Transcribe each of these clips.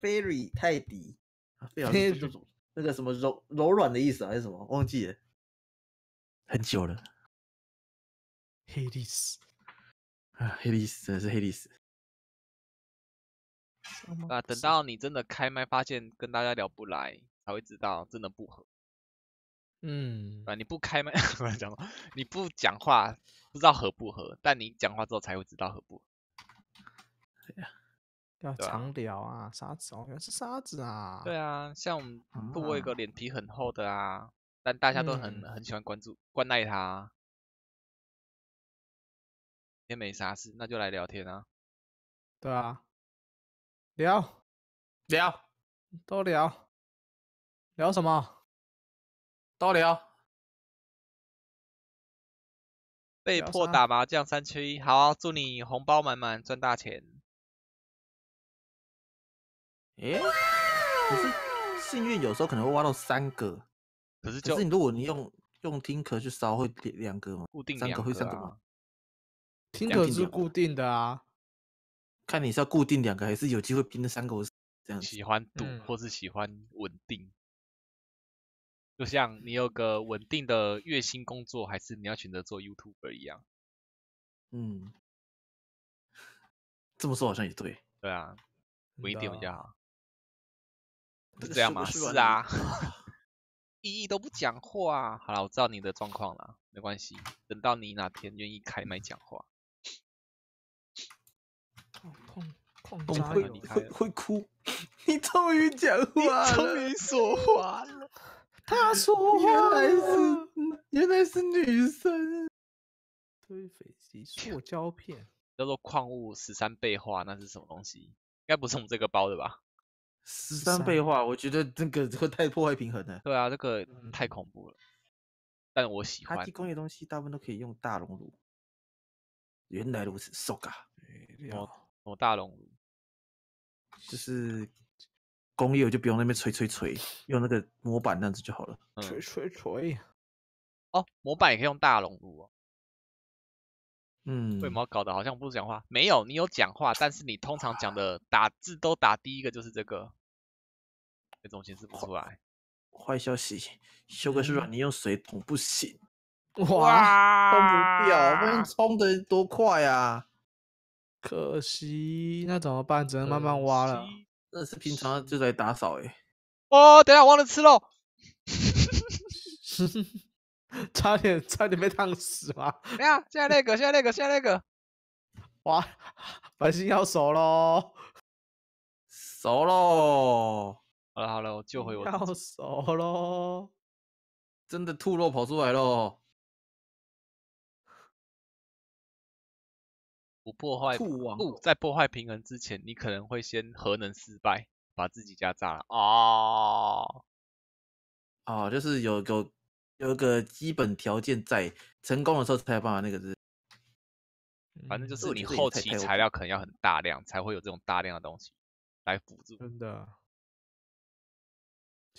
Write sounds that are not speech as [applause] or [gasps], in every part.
Fairy 泰迪，那个什么柔柔软的意思还是什么，忘记了，很久了，黑历史啊，黑历史真的是黑历史啊！等到你真的开麦发现跟大家聊不来，才会知道真的不合。嗯，啊，你不开麦不 [laughs] 然讲？你不讲话不知道合不合，但你讲话之后才会知道合不合。要长聊啊，沙子哦，原来是沙子啊。对啊，像我们布威哥脸皮很厚的啊，但大家都很很喜欢关注、关爱他。也没啥事，那就来聊天啊。对啊，聊，聊，多聊，聊什么？多聊。被迫打麻将三缺一，好，祝你红包满满，赚大钱。哎，可是幸运有时候可能会挖到三个，可是可是你如果你用用听壳去烧会两个吗？固定两个，三个会三个吗？听壳是固定的啊，看你是要固定两个还是有机会拼那三个这样喜欢赌或是喜欢稳定，就像你有个稳定的月薪工作，还是你要选择做 YouTuber 一样。嗯，这么说好像也对。对啊，稳定比较好。是这样吗？是啊，[laughs] 一一都不讲话。好了，我知道你的状况了，没关系。等到你哪天愿意开麦讲话，痛痛痛！了，会会会哭。你终于讲 [laughs] 话了，终于说话了。他说话了，原来是原来是女生。推飞机，做胶片，叫做矿物十三倍化，那是什么东西？应该不是我们这个包的吧？十三倍化，我觉得这个 [laughs] 这个太破坏平衡了。对啊，这个太恐怖了。但我喜欢。他做工业东西大部分都可以用大熔炉。原来如此，s 受噶。我我大熔炉，就是工业，我就不用那边锤锤锤，用那个模板那样子就好了。锤锤锤。哦，模板也可以用大熔炉哦。嗯。为什么搞的好像不讲话？没有，你有讲话，但是你通常讲的打字都打第一个就是这个。种形式不出来，坏消息，修哥是软你用水桶不行，[laughs] 哇，动不掉，不然冲的多快啊！可惜，那怎么办？只能慢慢挖了。那是平常就在打扫，哎，哦，等下忘了吃喽，[laughs] 差点差点被烫死嘛！[laughs] 等下，现在那个，现在那个，现在那个，哇，百姓要熟喽，熟喽。好了好了，我救回我。到手喽！真的兔肉跑出来喽！不破坏，不，在破坏平衡之前，你可能会先核能失败，把自己家炸了啊！哦，就是有有有一个基本条件在，成功的时候才有办法那个是，反正就是你后期材料可能要很大量，才会有这种大量的东西来辅助。真的。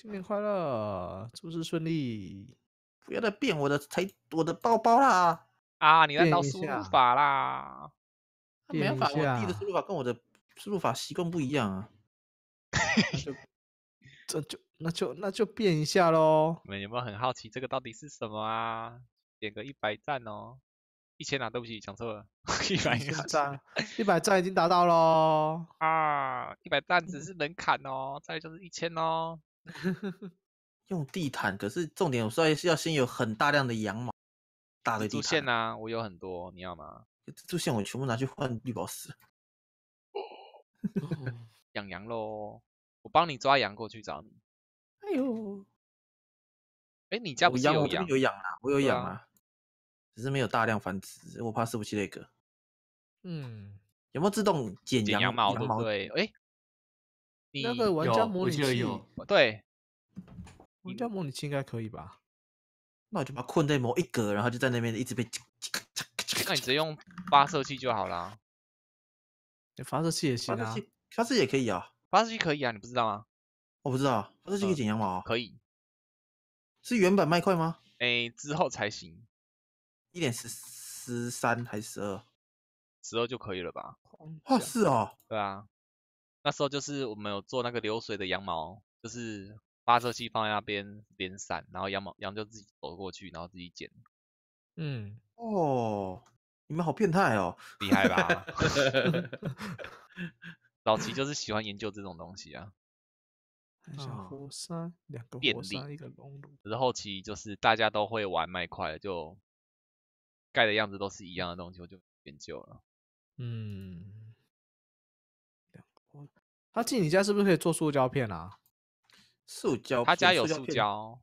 新年快乐，祝事顺利！不要再变我的财我的包包啦！啊，你倒输入法啦，没办法，我弟的输入法跟我的输入法习惯不一样啊。[laughs] 这就那就那就变一下喽。你们有没有很好奇这个到底是什么啊？点个一百赞哦，一千啊，对不起，讲错了，一百赞，一百赞已经达到喽。啊，一百赞只是门槛哦，再就是一千哦。[laughs] 用地毯，可是重点，我是要先有很大量的羊毛，大的地毯。线啊，我有很多，你要吗？主线我全部拿去换绿宝石。[laughs] 养羊喽，我帮你抓羊过去找你。哎呦，哎，你家有羊？我有羊啊，我有羊啊，只是没有大量繁殖，我怕收不起那个。嗯，有没有自动剪羊毛？羊毛对，哎，那个玩家模拟器对。应该模拟器应该可以吧？那我就把困在某一格，然后就在那边一直被。那你直接用发射器就好了。你发射器也行啊。发射器，发射器也可以啊。发射器可以啊，你不知道吗？我不知道。发射器可以剪羊毛啊。可以。是原版麦块吗？哎，之后才行。一点十十三还是十二？十二就可以了吧？哇，是哦。对啊。那时候就是我们有做那个流水的羊毛，就是。发射器放在那边，连闪，然后羊毛羊就自己走过去，然后自己捡。嗯，哦，你们好变态哦，厉害吧？早 [laughs] 期就是喜欢研究这种东西啊。小火山两个，便利一个是后期就是大家都会玩麦块，就盖的样子都是一样的东西，我就研究了。嗯。他进你家是不是可以做塑胶片啊？塑胶，他家有塑胶，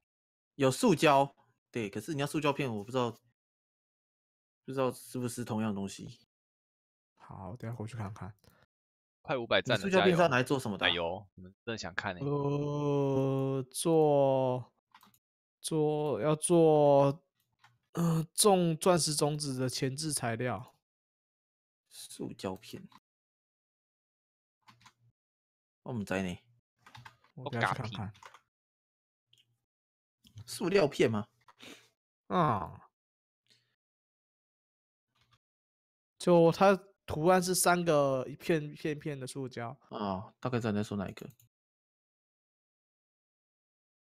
有塑胶，对。可是你要塑胶片，我不知道，不知道是不是同样东西。好，等下回去看看。快五百赞了，塑胶片是拿来做什么的？哎呦，我们真的想看呢。呃，做做要做，呃，种钻石种子的前置材料，塑胶片。我们在呢。我给他看看，塑料片吗？啊，就它图案是三个一片片片的塑胶。啊，大概在在说哪一个？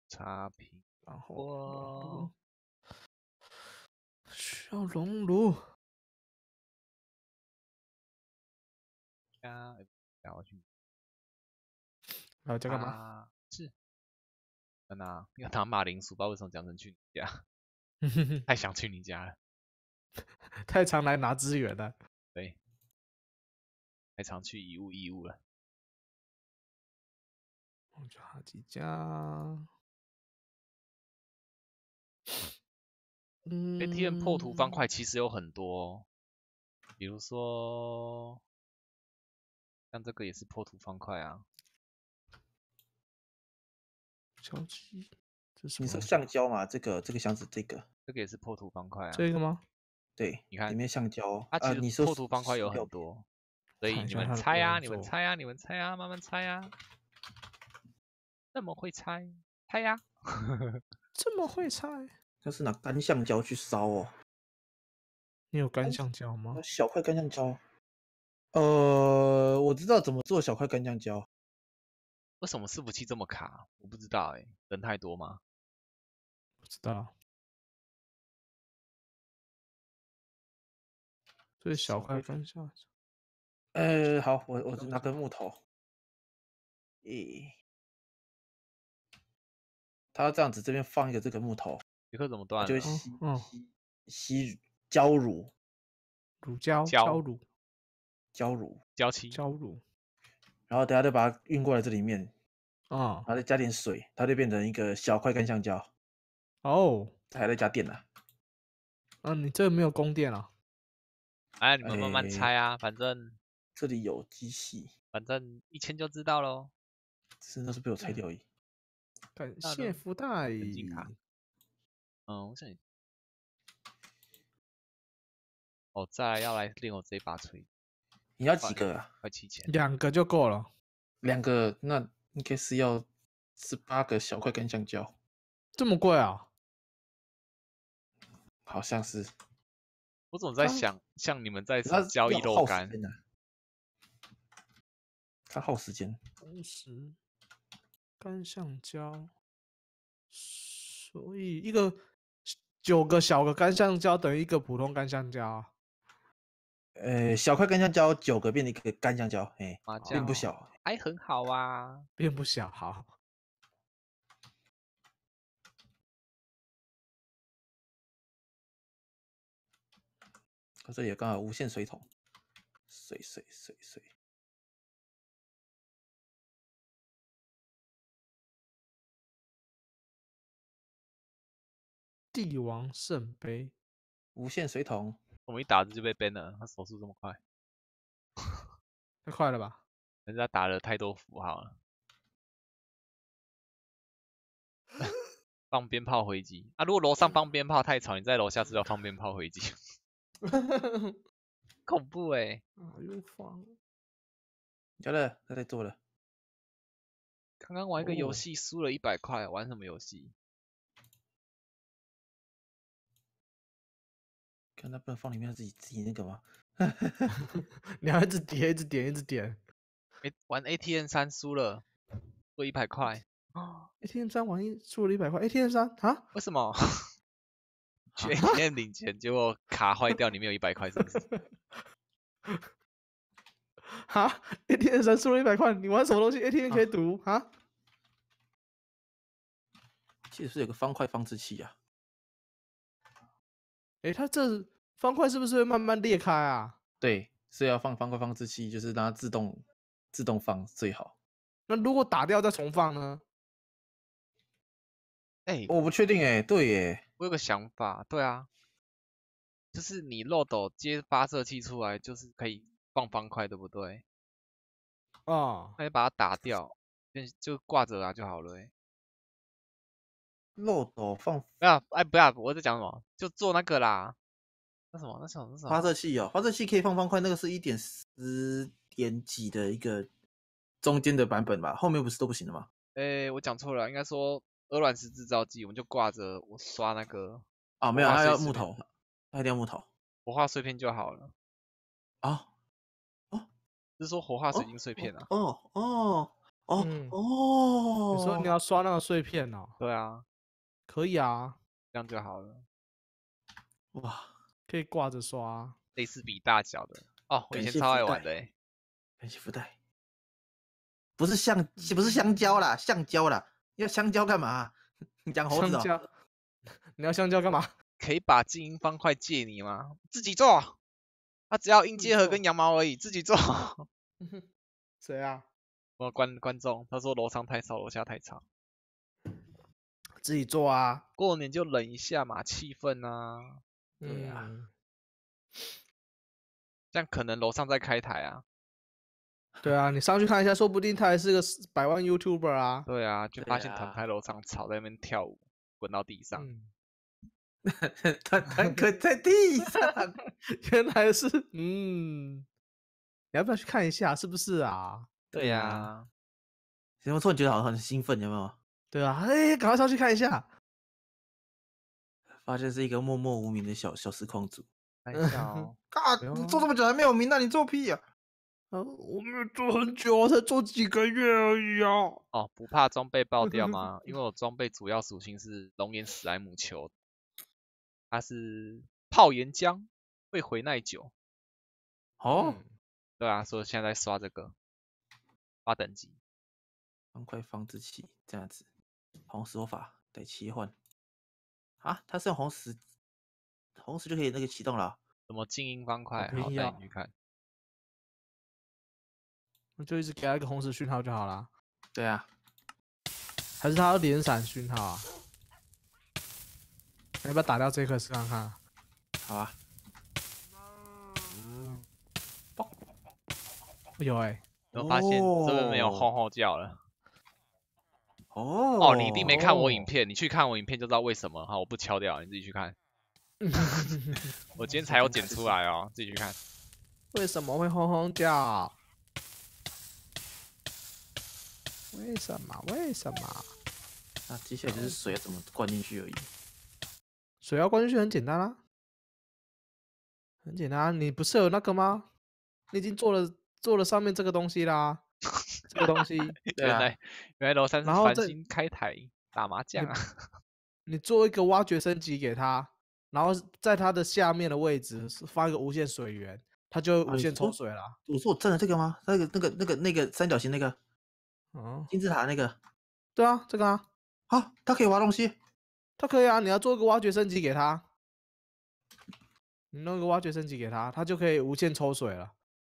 差评。然后需要熔炉。啊，去。你在干嘛？是，嗯呐，要打马铃薯包，为什么讲成去你家？[laughs] 太想去你家了，[laughs] 太常来拿资源了，对，太常去遗物遗物了。我好几家。嗯，ATM 破土方块其实有很多，比如说，像这个也是破土方块啊。胶机，这你说橡胶嘛？这个这个箱子，这个这个也是破土方块啊？这个吗？对，你看里面橡胶啊。你说破土方块有很多，所以你们猜呀，你们猜呀，你们猜呀，慢慢猜呀。[laughs] [laughs] 这么会猜，猜呀？这么会猜？他是拿干橡胶去烧哦。你有干橡胶吗？小块干橡胶。呃，我知道怎么做小块干橡胶。为什么伺服器这么卡？我不知道哎，人太多吗？不知道。这是小块砖块。呃，好，我我拿根木头。一，他要这样子，这边放一个这个木头。杰克怎么断？就吸吸胶乳。乳胶。胶乳。胶乳。胶漆。胶乳。然后等下再把它运过来这里面。哦，它再加点水，它就变成一个小块干橡胶。哦，它还在加电呢。嗯，你这没有供电啊。哎，你们慢慢拆啊，反正这里有机器，反正一千就知道喽。真的是被我拆掉一。感谢福袋。嗯，我想，[laughs] 我在要来练我这把锤。你要几个？啊？快七千。两个就够了。两个那。应该是要十八个小块干香蕉，这么贵啊？好像是，我总在想，像你们在交易肉干，他耗时间，同时，干橡胶，所以一个九个小的干橡胶等于一个普通干橡胶。呃，小块干香蕉九个变一个干香蕉，嘿，并不小，哎，很好啊，并不小，好。我这里刚好无限水桶，水水水水，帝王圣杯，无限水桶。我们一打字就被 ban 了，他手速这么快，[laughs] 太快了吧！人家打了太多符号了。[laughs] 放鞭炮回击啊！如果楼上放鞭炮太吵，你在楼下是要放鞭炮回击。[laughs] 恐怖哎！又放。嘉乐他在做了。刚刚玩一个游戏输了一百块，玩什么游戏？那不能放里面自己自己那个吗？[laughs] 你要一直点一直点一直点。玩 ATN 三输了，输一百块。ATN 三玩一输了一百块。ATN [gasps] 三啊？为什么？ATN [laughs] 去领钱，结果卡坏掉，里面有一百块。是不是？[laughs] 哈啊，ATN 三输了一百块，你玩什么东西？ATN 可以赌啊？其实是有个方块放置器啊。哎，他这。方块是不是会慢慢裂开啊？对，所以要放方块放置器，就是让它自动自动放最好。那如果打掉再重放呢？哎，我不确定哎，对耶，我有个想法，对啊，就是你漏斗接发射器出来，就是可以放方块，对不对？啊，那以把它打掉，就就挂着啊就好了漏斗放不要哎不要，我在讲什么？就做那个啦。什么？在什么？发射器哦，发射器可以放方块，那个是一点十点几的一个中间的版本吧？后面不是都不行了吗？哎，我讲错了，应该说鹅卵石制造机，我们就挂着我刷那个啊，没有爱要木头，爱掉木头，火化碎片就好了啊哦是说火化水晶碎片啊？哦哦哦哦！你说你要刷那个碎片哦？对啊，可以啊，这样就好了，哇！可以挂着刷，类似比大小的哦。我以前超爱玩的。感谢福袋，不是橡，不是香蕉啦，橡胶啦，要香蕉干嘛？养 [laughs] 猴子啊？[laughs] 你要香蕉干嘛？[laughs] 可以把金银方块借你吗？自己做，他只要硬接盒跟羊毛而已，自己做。谁啊？我观观众，他说楼上太少，楼下太长。自己做啊，过年就冷一下嘛，气氛啊。嗯，这样可能楼上在开台啊。[laughs] 对啊，你上去看一下，说不定他还是个百万 YouTuber 啊。对啊，就发现躺在楼上，吵在那边跳舞，滚到地上，[laughs] 他他 [laughs] 滚在地上，原来是嗯，你要不要去看一下？是不是啊？对呀，怎么突然觉得好像很兴奋，有没有？对啊，哎，赶快上去看一下。发现是一个默默无名的小小时空组，哎 [laughs] 呀，嘎，你做这么久还没有名，那你做屁呀？啊，我没有做很久，才做几个月而已啊。哦，不怕装备爆掉吗？[laughs] 因为我装备主要属性是熔岩史莱姆球，它是泡岩浆，会回耐久。哦，对啊，所以现在刷这个，刷等级，方块放置器这样子，红石法得切换。啊，他是用红石，红石就可以那个启动了。什么静音方块？好，你看，就一直给他一个红石讯号就好了。对啊。还是他要连闪讯号啊？要不要打掉这个试试看？好啊。有哎，我发现这边没有吼吼叫了。哦哦，你一定没看我影片，你去看我影片就知道为什么哈，我不敲掉，你自己去看。[laughs] 我今天才有剪出来哦，自己去看。为什么会轰轰叫？为什么？为什么？啊，接就是水怎么灌进去而已。水要灌进去很简单啦，很简单啊，你不是有那个吗？你已经做了做了上面这个东西啦。[laughs] 这个东西，[laughs] 对啊，原来楼山是繁星开台打麻将啊。[laughs] 你做一个挖掘升级给他，然后在他的下面的位置发一个无限水源，他就无限抽水了。我说我站的这个吗？那个那个那个那个三角形那个，嗯，金字塔那个，对啊，这个啊，好，它可以挖东西，它可以啊。你要做一个挖掘升级给他，你弄个挖掘升级给他，他就可以无限抽水了，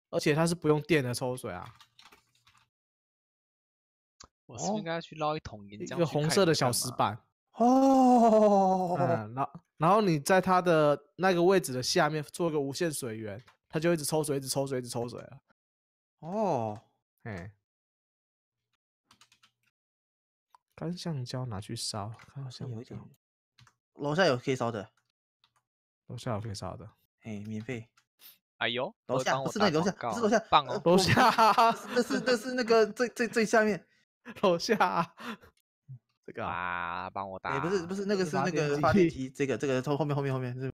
而且他是不用电的抽水啊。我是不是应该去捞一桶盐？一个红色的小石板哦，然后然后你在它的那个位置的下面做一个无限水源，它就一直抽水，一直抽水，一直抽水了。哦，哎，干橡胶拿去烧，好像有一点。楼下有可以烧的，楼下有可以烧的，哎，免费。哎呦，楼下不是那楼下是楼下，楼下那是那是那个最最最下面。[laughs] 楼下，这个啊，帮我打。也不是，不是，那个是那个发电 [laughs] 机，这个这个后后面后面后面是。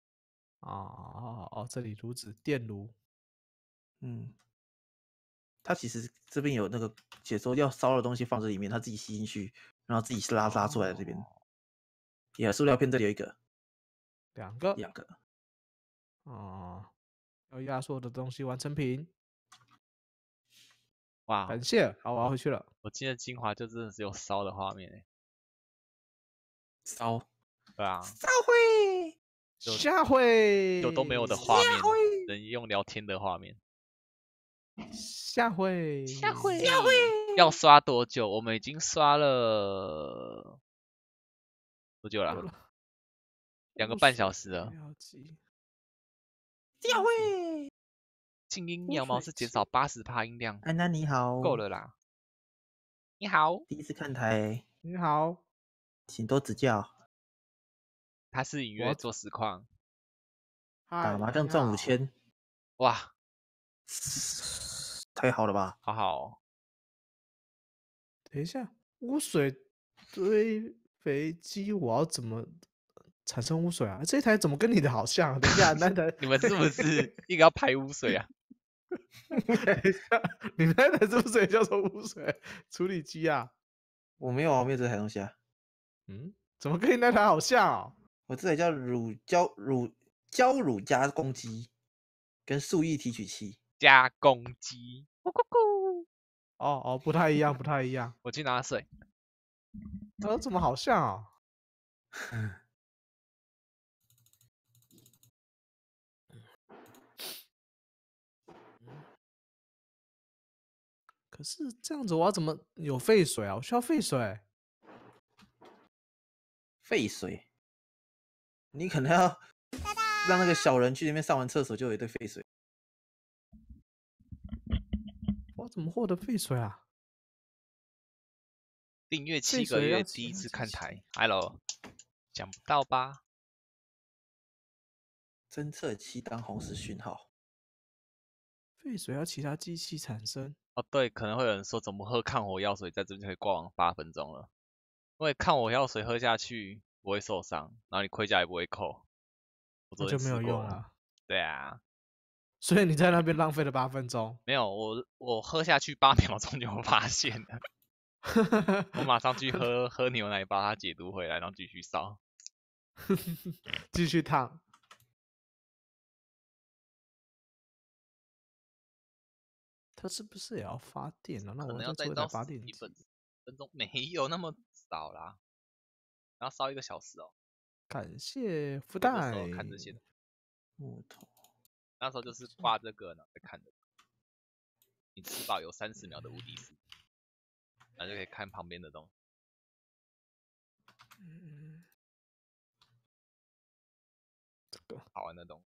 哦哦哦，这里炉子，电炉。嗯，它其实这边有那个解说要烧的东西放在里面，它自己吸进去，然后自己拉拉出来这边。也，塑料片这里有一个，两个，两个。哦，要压缩的东西，完成品。感谢，好，我要回去了。我天的精华就真的只有烧的画面哎，烧，对啊，下回，下会，有都没有的画面，能用聊天的画面，下回，下回，下回要刷多久？我们已经刷了多久了？两个半小时了，下会。静音毛是减少八十帕音量。哎，娜你好，够了啦。你好，第一次看台。你好，请多指教。他是隐约做实况。打麻将赚五千，哇，太好了吧？好好。等一下，污水堆肥机，我要怎么产生污水啊？这台怎么跟你的好像？等一下，那台你们是不是一 [laughs] 该要排污水啊？[laughs] 等一下，你那台是不是也叫做污水处理机啊？我没有啊，没有这台东西啊。嗯？怎么跟你那台好像啊？我这台叫乳胶乳胶乳加工机，跟树液提取器加工机。哦哦，不太一样，不太一样。[laughs] 我去拿水。呃，怎么好像啊？[laughs] 是这样子，我怎么有废水啊？我需要废水。废水，你可能要让那个小人去那边上完厕所，就有一堆废水。我怎么获得废水啊？订阅七个月第一次看台，Hello，讲不到吧？侦测器当红石讯号。废水要其他机器产生。哦，对，可能会有人说，怎么喝抗火药水，在这边可以挂网八分钟了？因为抗火药水喝下去不会受伤，然后你盔甲也不会扣，我就没有用了。对啊，[laughs] 所以你在那边浪费了八分钟？没有，我我喝下去八秒钟就发现了，我马上去喝喝牛奶把它解毒回来，然后继续烧，[laughs] 继续烫。它是不是也要发电呢？那我们要再烧发电几分钟？没有那么少啦，然后烧一个小时哦。感谢复旦。哦，看这些木头，那时候就是挂这个呢在看的。你吃饱有三十秒的无敌时，然后就可以看旁边的东西。嗯这个好玩的东西。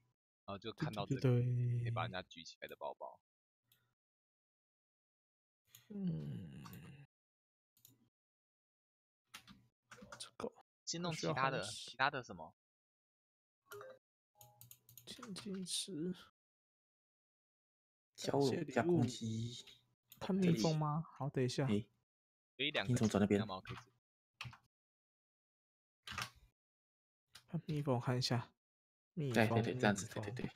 然后就看到对堆，你把人家举起来的包包。嗯，这个先弄其他的，其他的什么？金晶石，削加攻击。他蜜蜂吗？好，等一下。给两个。兵种转到别看蜜蜂，看一下。对对对，这样子对对对，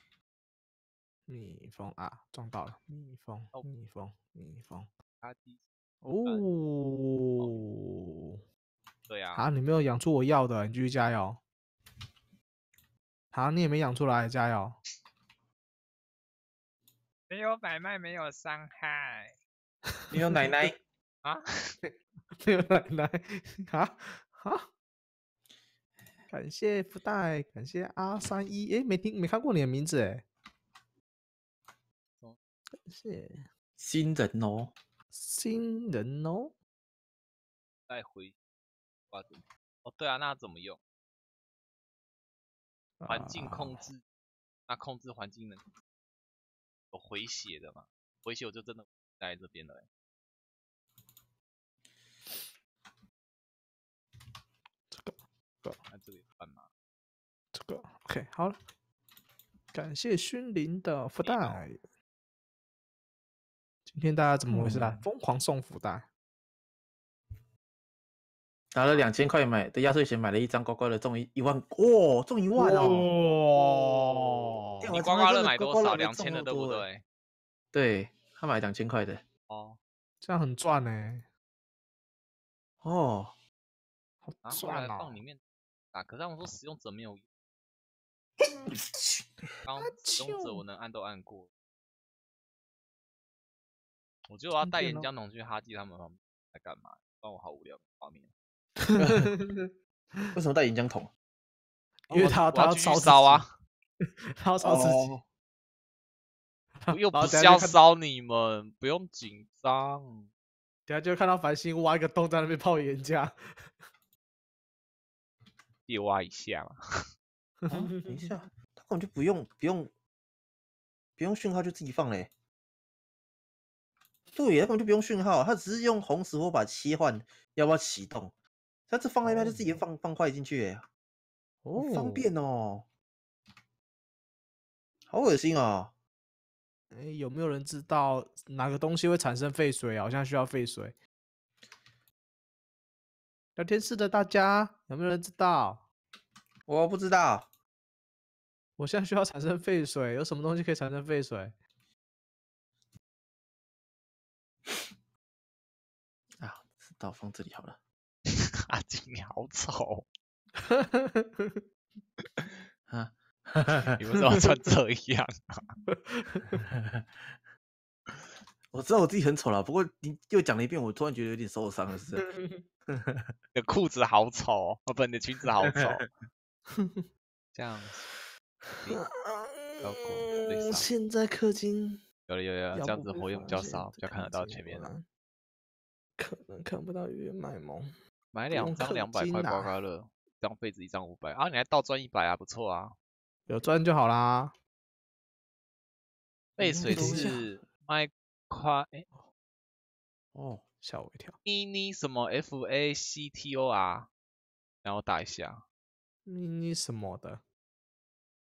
蜜蜂啊，撞到了蜜蜂，蜜蜂，蜜蜂，哦，对呀，好，你没有养出我要的，你继续加油。好，你也没养出来，加油。没有买卖，没有伤害。没有奶奶啊？没有奶奶，啊 [laughs] 啊？[laughs] [laughs] 感谢福袋，感谢阿三一，哎，没听没看过你的名字，哎，感谢新人哦，新人哦，再回，哦，对啊，那怎么用？环境控制，那控制环境能有回血的吗？回血我就真的来这边了。来这里干嘛？这个 OK，好了，感谢熏灵的福袋。今天大家怎么回事啊？疯狂送福袋，拿了两千块买的压岁钱，买了一张刮刮乐，中一一万，哇，中一万哦！你刮刮乐买多少？两千的，对不对？对他买两千块的，哦，这样很赚呢，哦，好赚啊！放里面。可是他们说使用者没有，[laughs] 刚使用者我能按都按过。我觉得我要带岩浆桶去哈基他们方来干嘛？让我好无聊画面。[laughs] 为什么带岩浆桶？因为他他要烧烧啊，他要烧自己。又不是要烧你们，不用紧张。等下就看到繁星挖一个洞在那边泡岩浆。又挖一下嘛？[laughs] 等一下，他根本就不用不用不用讯号就自己放嘞。对，他根本就不用讯号，他只是用红石火把切换要不要启动。他这放了一边就自己放放块进去哦，方便哦。好恶心啊！哎，有没有人知道哪个东西会产生废水啊？好像需要废水。聊天室的大家，有没有人知道？我不知道。我现在需要产生废水，有什么东西可以产生废水？啊，到放这里好了。[laughs] 阿金好丑。啊，[laughs] 你为什么要穿这样啊？[laughs] 我知道我自己很丑了，不过你又讲了一遍，我突然觉得有点受伤了，是？[laughs] [laughs] 你的裤子好丑，不，你的裙子好丑，[laughs] 这样。现在氪金，有了有了，这样子活用比较少，比较看得到前面了。可能看不到鱼卖萌，买两张两百块刮刮乐，一张废纸，一张五百，啊，你还倒赚一百啊，不错啊，有赚就好啦。背水是 My 快！哦，吓我一跳。迷你什么？F A C T O R？然后打一下。迷你什么的？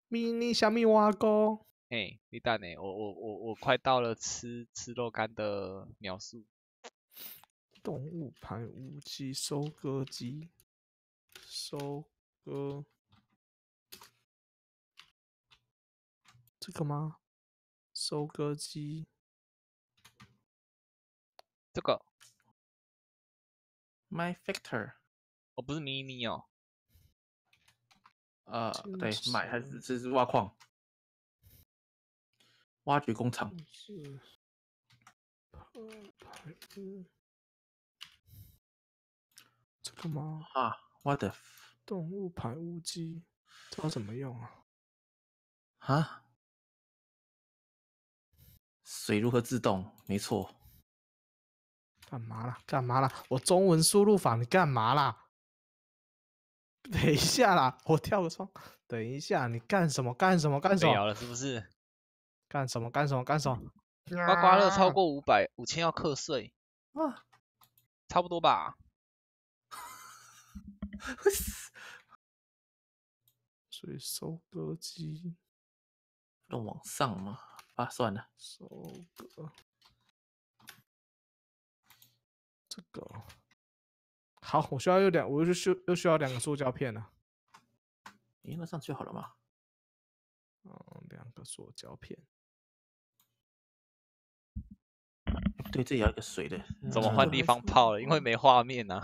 迷你小米蛙哥。哎，你蛋哎，我我我我快到了，吃吃肉干的秒数。动物排五 G 收割机，收割。这个吗？收割机。这个，my factor，我不是妮妮哦，呃，对，买还是这是挖矿，挖掘工厂。这个吗？啊，what the？动物排污机，这个怎么用啊？啊？水如何自动？没错。干嘛了？干嘛了？我中文输入法，你干嘛啦？[laughs] 等一下啦，我跳个窗。等一下，你干什么？干什么？干什么？了，是不是？[laughs] 干什么？干什么？干什么？刮刮乐超过五百、五千要课税。啊，差不多吧。[laughs] 所以收割机要往上嘛？啊，算了，收割。这个好，我需要又两，我又需又需要两个塑胶片呢。连那上去好了吗？嗯，两个塑胶片。对，这里有一个水的，怎么换地方泡了？因为没画面啊，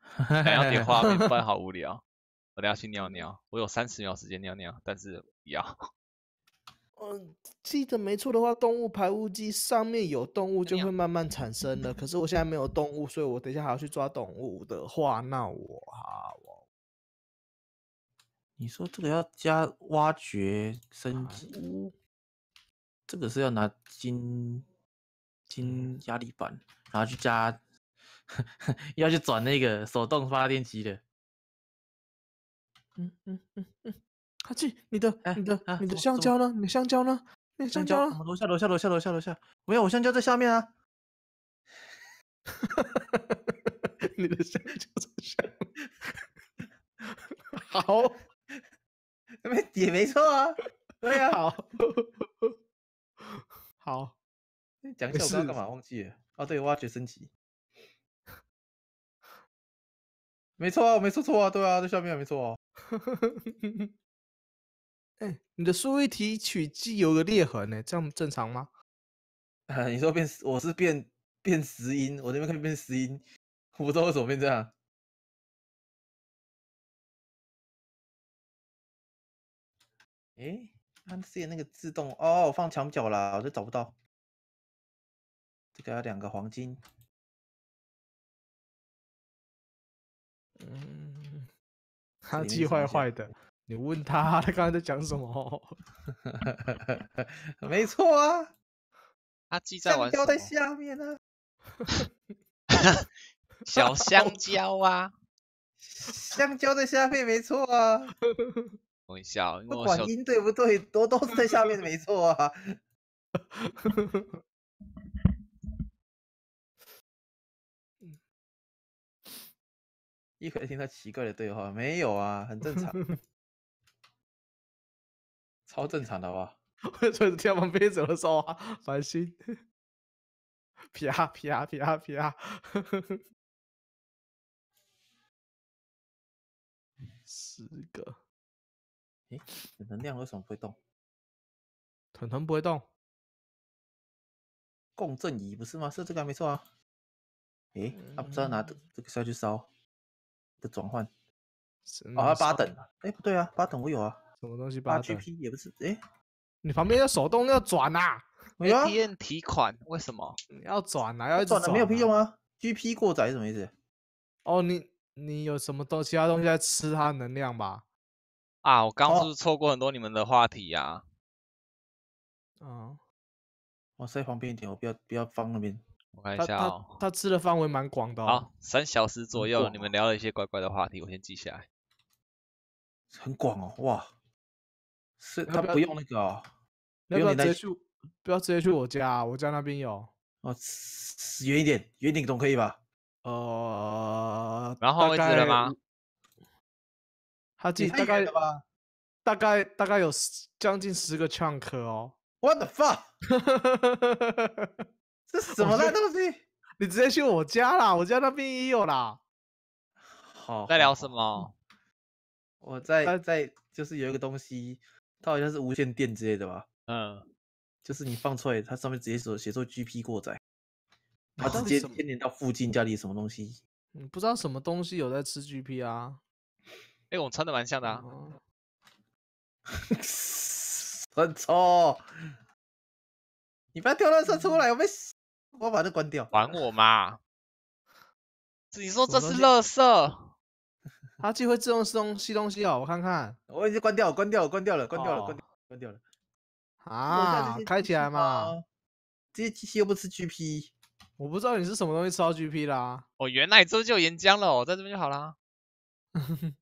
还要点画面不然好无聊。我等要去尿尿，我有三十秒时间尿尿，但是不要。嗯，记得没错的话，动物排污机上面有动物就会慢慢产生的。可是我现在没有动物，所以我等一下还要去抓动物的话，那我哈我。你说这个要加挖掘升级？这个是要拿金金压力板，然后去加，[laughs] 要去转那个手动发电机的。嗯嗯嗯嗯。阿纪，你的、你的、你的香蕉呢？你的香蕉呢？你的香蕉？楼下、楼下、楼下、楼下、楼下，没有，我香蕉在下面啊！哈哈哈哈哈哈！你的香蕉在下面，[laughs] 好，没也没错啊，对啊，好，[laughs] 好，讲一下我刚干嘛？忘记了啊？对，挖掘升级，[laughs] 没错啊，我没说错啊，对啊，在下面没错。啊。哎，你的数据提取机有个裂痕呢，这样正常吗？啊，你说变我是变变石英，我这边可以变石英，我不知道为什么变这样。哎，之前那个自动哦，放墙角了，我就找不到。这个要两个黄金。嗯，他气坏坏的。你问他，他刚才在讲什么？[laughs] 没错啊，阿基在玩。香蕉在下面呢，[laughs] 小香蕉啊，[laughs] 香蕉在下面，没错啊。我笑，不管音对不对，都都是在下面的，没错啊。嗯，一会听到奇怪的对话，没有啊，很正常。超正常的吧？[laughs] 我准备填完杯子的时候啊，烦心，繁星，啪啪啪啪，四个。诶，能量为什么会动？屯屯不会动。共振仪不是吗？是这个没错啊。诶，他不知道拿这个下去烧的转换。啊，八等诶，不对啊，八等我有啊。什么东西？八 G P 也不是诶，你旁边要手动要转啊呐，体验提款为什么要转啊？要转没有屁用啊！G P 过载是什么意思？哦，你你有什么东其他东西在吃它能量吧？啊，我刚是不是错过很多你们的话题呀？嗯，哇塞，方便一点，我不要不要放那边，我看一下哦。他吃的范围蛮广的哦。三小时左右，你们聊了一些怪怪的话题，我先记下来。很广哦，哇。是他不用那个，要不要接去？不要直接去我家，我家那边有。哦，远一点，远一点总可以吧？呃，然后位置了吗？他近，大概吧？大概大概有将近十个 chunk 哦。What the fuck？哈 [laughs] 哈这什么烂东西？[laughs] 你直接去我家啦，我家那边也有啦。好，在聊什么？我在在就是有一个东西。它好像是无线电之类的吧？嗯，就是你放出来，它上面直接写写作 GP 过载，它直接牵连到附近家里什么东西？你不知道什么东西有在吃 GP 啊？[laughs] 哎，我们穿的蛮像的啊。很抽！你不要跳垃圾出来！我没，我把它关掉。还我嘛！你说这是垃圾？它就会自动吸东吸东西哦，我看看，我已经关掉，关掉，关掉了，关掉了，关关掉了。啊！开起来嘛！这些机器又不吃 GP，我不知道你是什么东西吃到 GP 啦。哦，原来你这就有岩浆了，哦，在这边就好啦。[laughs]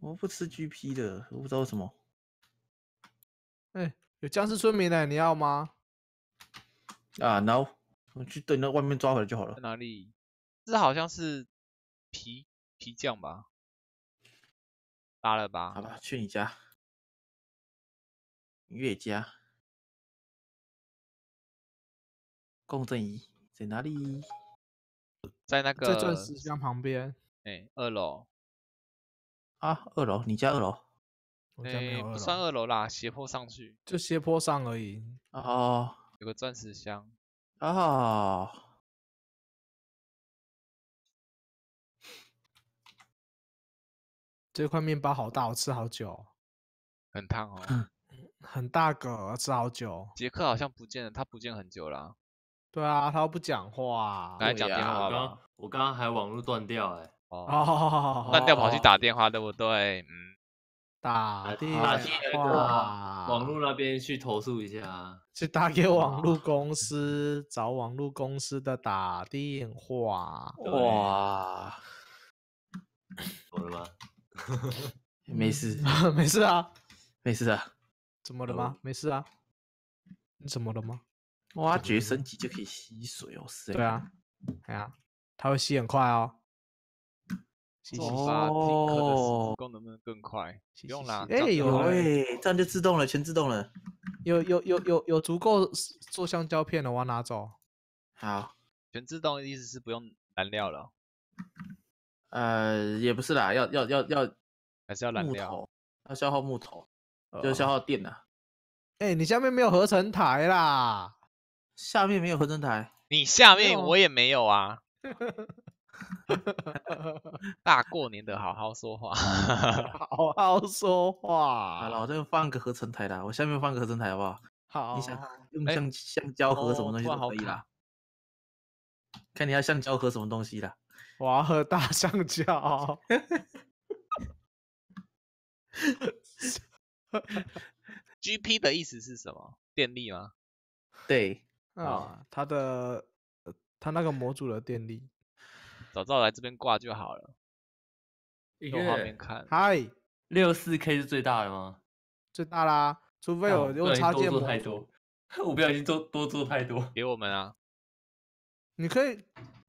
我不吃 GP 的，我不知道什么。哎，有僵尸村民呢，你要吗？啊，no，我去等那外面抓回来就好了。在哪里？这好像是皮。皮匠吧，拉了吧？好吧，去你家。音乐家。共振仪在哪里？在那个钻石箱旁边。哎，二楼。啊，二楼，你家二楼？哎，不算二楼啦，斜坡上去，就斜坡上而已。哦。有个钻石箱。哦。这块面包好大，我吃好久，很烫哦，[laughs] 很大个，我吃好久。杰克好像不见了，他不见很久了。对啊，他又不讲话。刚才讲电话，我刚，我刚刚还网络断掉，哎，哦，断掉跑去打电话，对不对？嗯，打电话，网络那边去投诉一下，去打给网络公司，找网络公司的打电话。哇，懂了吗？[laughs] 没事，[laughs] 没事啊，没事啊。怎么了吗？没事啊。你怎么了吗？挖掘升级就可以吸水哦，对啊，对啊，它会吸很快哦。哦。功能不能更快？不用啦。哎，有哎，这样就自动了，全自动了。有有有有有足够做橡胶片的，往哪走？好。全自动的意思是不用燃料了。呃，也不是啦，要要要要，还是要燃料，要消耗木头，就消耗电呐。哎，你下面没有合成台啦，下面没有合成台。你下面我也没有啊。[laughs] 大过年的，好好说话，[laughs] 好好说话。好了，我再放个合成台啦，我下面放个合成台好不好？好。你想用橡橡胶和什么东西都可以啦。看你要橡胶和什么东西啦。要喝大香蕉，哈哈哈哈哈。G P 的意思是什么？电力吗？对啊，它的它那个模组的电力，早知道来这边挂就好了。用画面看，嗨，六四 K 是最大的吗？最大啦，除非我用插件太多，[laughs] 我不小心做多做太多，给我们啊，你可以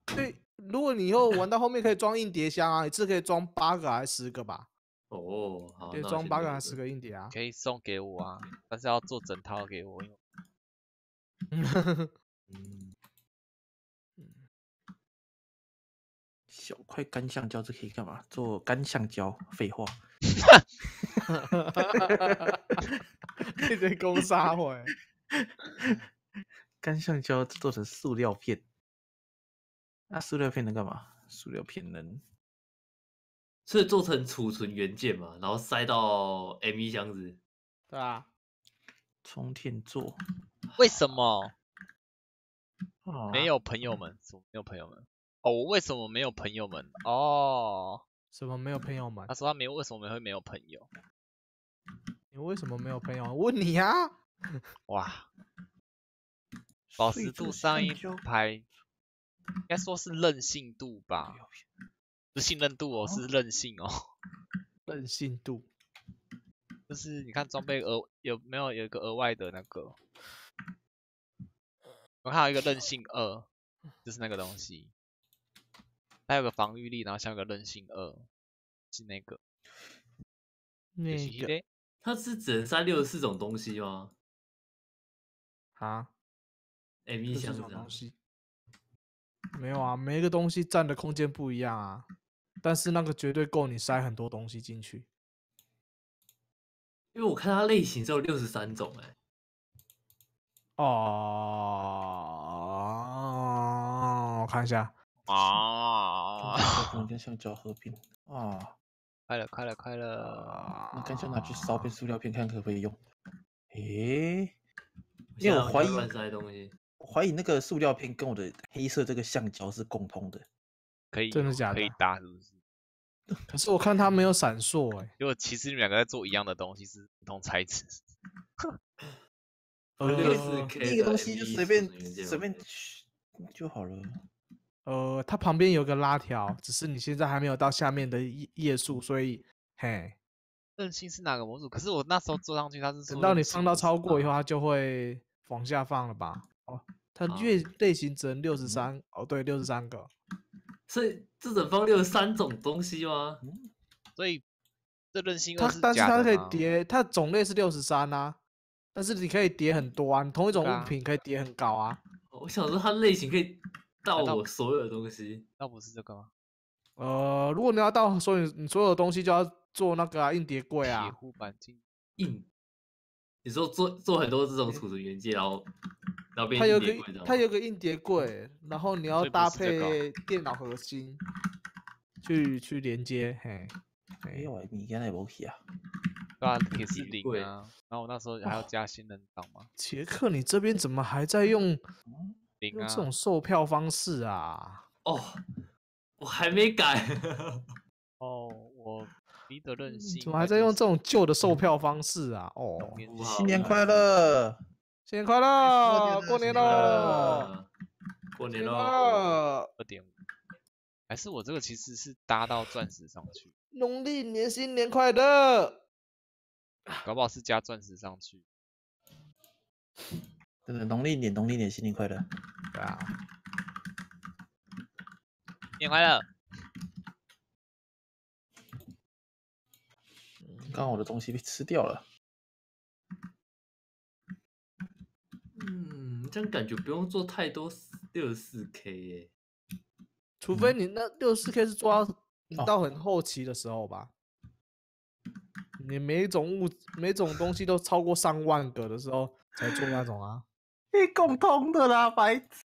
对。如果你以后玩到后面可以装硬碟箱啊，一次可以装八个还是十个吧？哦，可以装八个还是十个硬碟啊？可以送给我啊，但是要做整套给我，因呵呵呵，嗯小块干橡胶这可以干嘛？做干橡胶？废话，[laughs] 哈哈哈哈哈哈！这些狗家伙，干橡胶做成塑料片。那塑料片能干嘛？塑料片能，是做成储存元件嘛？然后塞到 M1 箱子。对啊，充电座。为什么？[sighs] 没有朋友们，没有朋友们。哦，为什么没有朋友们？哦，什么没有朋友们？他说他没有，为什么会没有朋友？你为什么没有朋友？问你啊！哇，[laughs] 保持住上一排。应该说是任性度吧，不是信任度哦，是任性哦。任 [laughs] 性度 [laughs] 就是你看装备额有没有有一个额外的那个，我看有一个任性二，就是那个东西，还有个防御力，然后像有个任性二，是那个，那个它是只能三六十四种东西吗？啊什么东西？没有啊，每一个东西占的空间不一样啊，但是那个绝对够你塞很多东西进去，因为我看它类型只有六十三种哎。哦，我看一下啊，塑跟橡胶合并啊，开了快了快了，那看一下拿去烧片塑料片看可不可以用？诶，因为我怀疑。怀疑那个塑料片跟我的黑色这个橡胶是共通的，可以真的假可以搭是不是？可是我看它没有闪烁哎，如果其实你们两个在做一样的东西是不同材质，[laughs] 那个东西就随便随便就好了。呃，它旁边有个拉条，只是你现在还没有到下面的页页数，所以嘿，任清是哪个模组。可是我那时候坐上去，它是等到你放到超过以后，它就会往下放了吧？它月类型只能六十三哦，对，六十三个，所以这种方六十三种东西吗？所以这任性，它但是它可以叠，它种类是六十三啊，但是你可以叠很多啊，同一种物品可以叠很高啊。[laughs] 我想说它类型可以到我所有的东西，那不是这个吗？呃，如果你要到所有你所有的东西，就要做那个硬叠柜啊。你说做做很多这种储存元件，然后然后变硬碟柜，它有个硬碟柜，然后你要搭配电脑核心去去连接，嘿。哎呦，你今天来补气啊？对啊，铁丝钉啊。然后我那时候还要加新人档吗？杰克，你这边怎么还在用用这种售票方式啊？哦，我还没改。[laughs] 哦，我。怎么还在用这种旧的售票方式啊？哦，新年快乐，新年快乐，过年喽，过年喽，二点五，还是我这个其实是搭到钻石上去。农历年新年快乐，搞不好是加钻石上去。真的，农历年农历年新年快乐，对啊，新年快乐。刚好我的东西被吃掉了。嗯，这样感觉不用做太多六十四 K 耶，除非你那六十四 K 是做到你到很后期的时候吧？你每种物每种东西都超过上万个的时候才做那种啊？[laughs] 共通的啦，白痴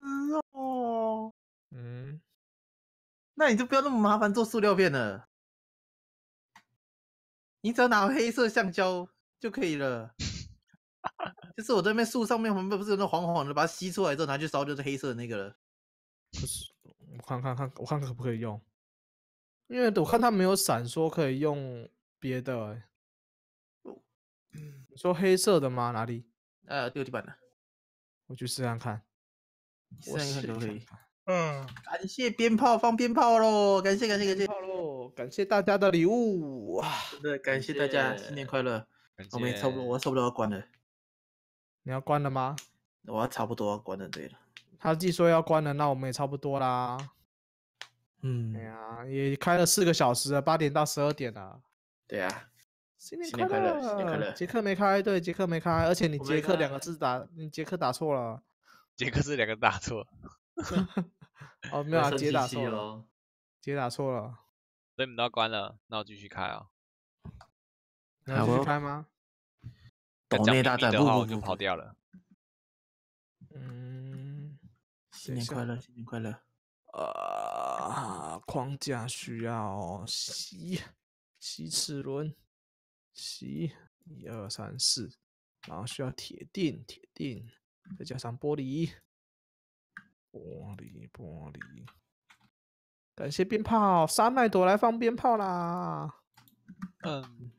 哦。嗯，那你就不要那么麻烦做塑料片了。你只要拿黑色橡胶就可以了。就是我对面树上面，我们不是有那黄黄的，把它吸出来之后拿去烧，就是黑色的那个了。就是我看看看，我看可不可以用？因为我看它没有闪烁，可以用别的。你说黑色的吗？哪里？呃，六地板的。我去试看看。试试看都可以。嗯，感谢鞭炮，放鞭炮喽！感谢感谢感谢，感谢大家的礼物，真的感谢大家，新年快乐！我们也差不多，我差不多要关了。你要关了吗？我要差不多要关了，对了。他既说要关了，那我们也差不多啦。嗯，哎呀，也开了四个小时了，八点到十二点了。对呀，新年快乐，新年快乐！杰克没开对，杰克没开，而且你杰克两个字打，你杰克打错了，杰克是两个打错。[laughs] 哦，没有啊，姐打错，姐打错了，所以你们都要关了。那我继续开啊，那继续开吗？斗内大战，不不就跑掉了。嗯，新年快乐，新年快乐。啊，框架需要吸吸齿轮，吸一二三四，然后需要铁锭，铁锭，再加上玻璃。玻璃玻璃，感谢鞭炮，沙奈朵来放鞭炮啦！嗯，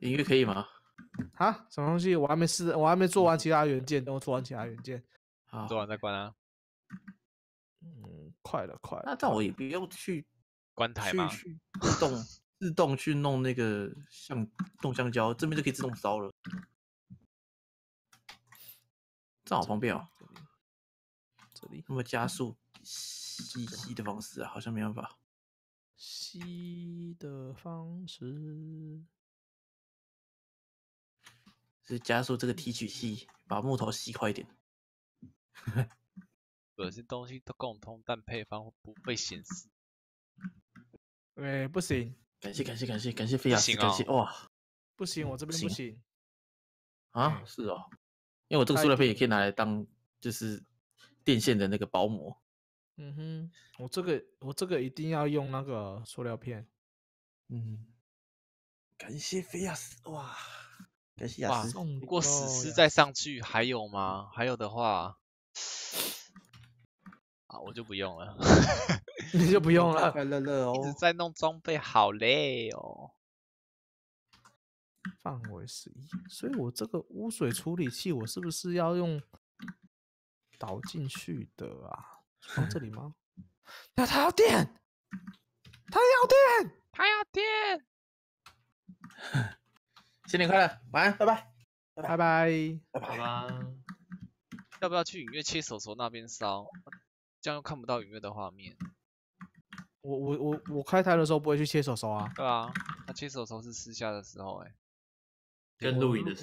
音乐可以吗？啊，什么东西？我还没试，我还没做完其他元件，等我做完其他元件，好，做完再关啊。嗯，快了快。了。那但我也不用去关台，去去自动 [laughs] 自动去弄那个橡冻橡胶，这边就可以自动烧了，这样好方便哦。那么加速吸吸的方式啊，好像没办法。吸的方式是加速这个提取器，把木头吸快一点。有些东西都共通，但配方不会显示。哎，不行！感谢感谢感谢感谢非常感謝哇！不行，我这边不行。啊，是哦，因为我这个塑料片也可以拿来当，就是。电线的那个薄膜，嗯哼，我这个我这个一定要用那个塑料片，嗯，感谢菲亚斯，哇，感谢亚斯，如不过史诗再上去还有吗？还有的话，啊，我就不用了，[laughs] 你就不用了，快快乐乐 [laughs] 哦，一直在弄装备，好累哦，范围十一，所以我这个污水处理器，我是不是要用？倒进去的啊？放这里吗？[laughs] 他要电，他要电，他要电。[laughs] 新年快乐，晚安，拜拜，拜拜，拜拜。要不要去影院切手手那边烧？这样又看不到影院的画面。我我我我开台的时候不会去切手手啊。对啊，他切手手是私下的时候，哎，跟录影的。